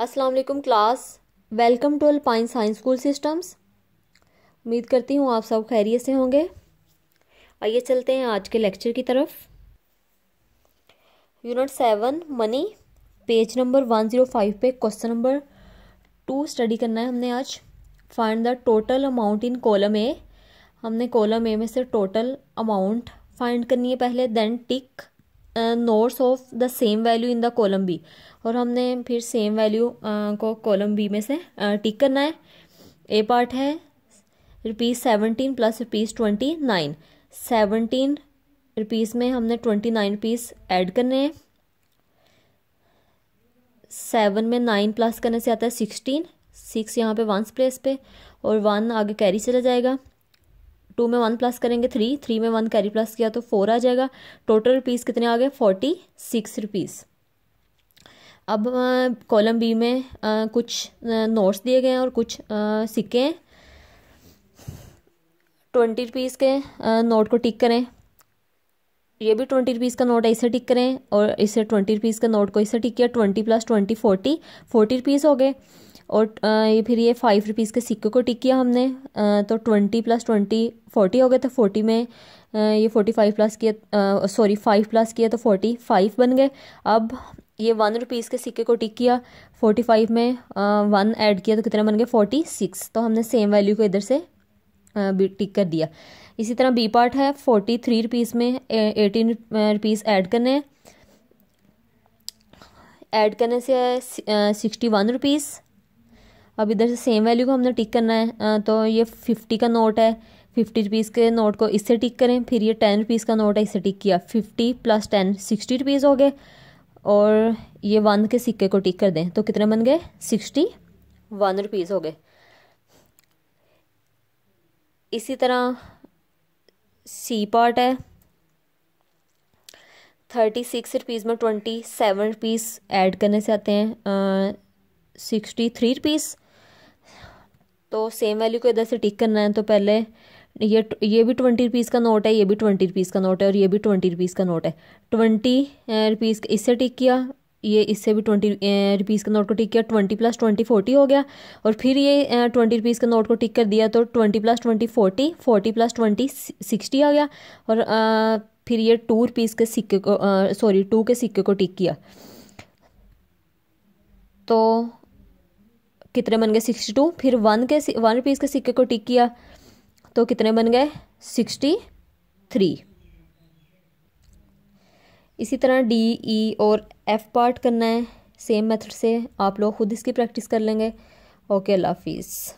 अस्सलाम वालेकुम class welcome to Alpine science school systems उम्मीद करती हूँ आप सब खैरियत से होंगे आइए चलते हैं आज के लेक्चर की तरफ unit seven money page number one zero five पे क्वेश्चन नंबर टू स्टडी करना है हमने आज find the total amount in column A हमने कॉलम ए में से टोटल अमाउंट फाइंड करनी है पहले then tick notes of the same value in the column B और हमने फिर सेम वैल्यू को कॉलम बी में से टिक करना है ए पार्ट है rupees seventeen plus rupees twenty nine seventeen rupees में हमने ट्वेंटी नाइन रुपीज़ ऐड करने हैं सेवन में नाइन प्लस करने से आता है सिक्सटीन सिक्स यहाँ पे वंस प्लेस पे और वन आगे कैरी चला जाएगा टू में वन प्लस करेंगे थ्री थ्री में वन कैरी प्लस किया तो फोर आ जाएगा टोटल रुपीज़ कितने आ गए फोर्टी सिक्स रुपीज़ अब कॉलम बी में आ, कुछ नोट्स दिए गए हैं और कुछ सिक्के हैं ट्वेंटी रुपीज़ के नोट को टिक करें ये भी ट्वेंटी रुपीज़ का नोट ऐसे टिक करें और इसे ट्वेंटी रुपीज़ का नोट को ऐसे टिक किया twenty plus twenty forty forty rupees हो गए और ये फिर ये फाइव रुपीज़ के सिक्के को टिक किया हमने तो ट्वेंटी प्लस ट्वेंटी फोर्टी हो गए तो फोर्टी में ये फोर्टी फाइव प्लस किया सॉरी फाइव प्लस किया तो फोर्टी फाइव बन गए अब ये वन रुपीज़ के सिक्के को टिक किया फोर्टी फाइव में वन ऐड किया तो कितना बन गया फोर्टी सिक्स तो हमने सेम वैल्यू को इधर से टिक कर दिया इसी तरह बी पार्ट है फोर्टी थ्री रुपीज़ में एटीन रुपीज़ ऐड करने हैं ऐड करने से सिक्सटी वन रुपीज़ अब इधर से सेम वैल्यू को हमने टिक करना है तो ये फिफ्टी का नोट है फिफ्टी रुपीज़ के नोट को इससे टिक करें फिर ये टेन रुपीज़ का नोट है इसे टिक किया fifty plus ten sixty rupees हो गए और ये वन के सिक्के को टिक कर दें तो कितने बन गए सिक्सटी वन रुपीज़ हो गए इसी तरह सी पार्ट है थर्टी सिक्स रुपीज़ में ट्वेंटी सेवन रुपीज़ ऐड करने से आते हैं सिक्सटी थ्री रुपीज़ तो सेम वैल्यू को इधर से टिक करना है तो पहले ये ये भी ट्वेंटी रुपीज़ का नोट है ये भी ट्वेंटी रुपीज़ का नोट है और ये भी ट्वेंटी रुपीज़ का नोट है ट्वेंटी रुपीज़ eh, इससे टिक किया ये इससे भी ट्वेंटी रुपीज़ eh, का नोट को टिक किया ट्वेंटी प्लस ट्वेंटी फोर्टी हो गया और फिर ये ट्वेंटी eh, रुपीज़ का नोट को टिक कर दिया तो twenty plus twenty forty forty plus twenty sixty आ गया और फिर ये टू रुपीज़ के सिक्के को सॉरी टू के सिक्के को टिक किया तो कितने बन गए सिक्सटी टू फिर वन के वन रुपीज़ के सिक्के को टिक किया तो कितने बन गए सिक्सटी थ्री इसी तरह डी ई e और एफ पार्ट करना है सेम मेथड से आप लोग खुद इसकी प्रैक्टिस कर लेंगे ओके अल्लाह हाफिज़